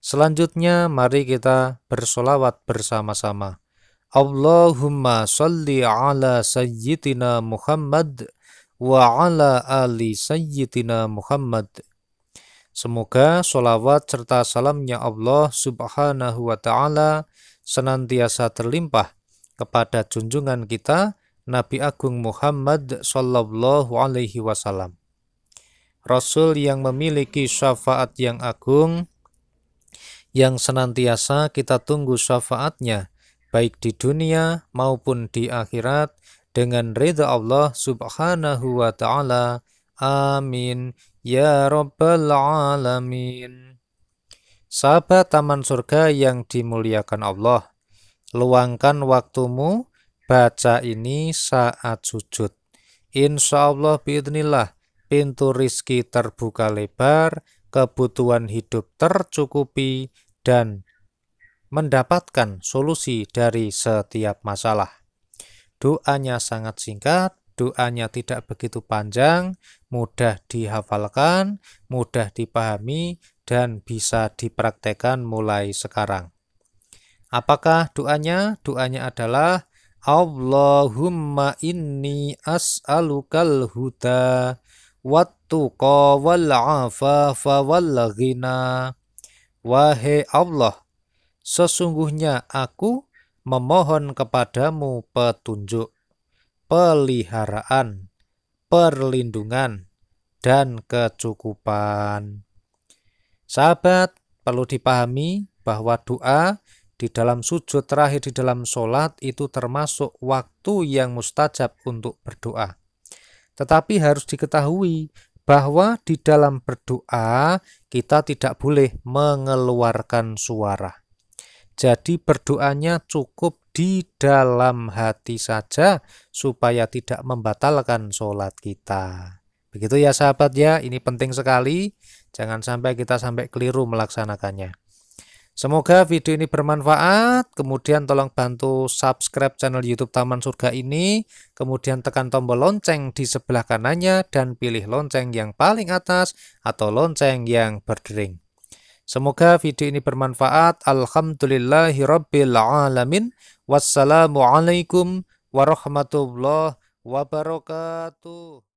Selanjutnya mari kita bersolawat bersama-sama. Allahumma salli ala sayyidina Muhammad wa ala ali sayyidina Muhammad. Semoga solawat serta salamnya Allah subhanahu wa ta'ala senantiasa terlimpah kepada junjungan kita Nabi Agung Muhammad sallallahu alaihi wasallam. Rasul yang memiliki syafaat yang agung, yang senantiasa kita tunggu syafaatnya baik di dunia maupun di akhirat dengan ridha Allah subhanahu wa ta'ala. Amin. Ya Rabbal Alamin. Sahabat Taman Surga yang dimuliakan Allah, luangkan waktumu baca ini saat sujud. Insya Allah biidnillah, pintu rizki terbuka lebar, kebutuhan hidup tercukupi, dan mendapatkan solusi dari setiap masalah. Doanya sangat singkat, doanya tidak begitu panjang, mudah dihafalkan, mudah dipahami, dan bisa dipraktekkan mulai sekarang. Apakah doanya? Doanya adalah Allahumma inni as'alukal huda wat tuqa wal afafa wal ghina. Wahai Allah, sesungguhnya aku memohon kepadamu petunjuk, peliharaan, perlindungan, dan kecukupan. Sahabat, perlu dipahami bahwa doa di dalam sujud terakhir di dalam sholat itu termasuk waktu yang mustajab untuk berdoa. Tetapi harus diketahui bahwa di dalam berdoa kita tidak boleh mengeluarkan suara. Jadi berdoanya cukup di dalam hati saja supaya tidak membatalkan sholat kita. Begitu ya sahabat ya, ini penting sekali. Jangan sampai kita sampai keliru melaksanakannya. Semoga video ini bermanfaat. Kemudian tolong bantu subscribe channel YouTube Taman Surga ini. Kemudian tekan tombol lonceng di sebelah kanannya dan pilih lonceng yang paling atas atau lonceng yang berdering. Semoga video ini bermanfaat. Alhamdulillahirobbilalamin. Wassalamualaikum warahmatullahi wabarakatuh.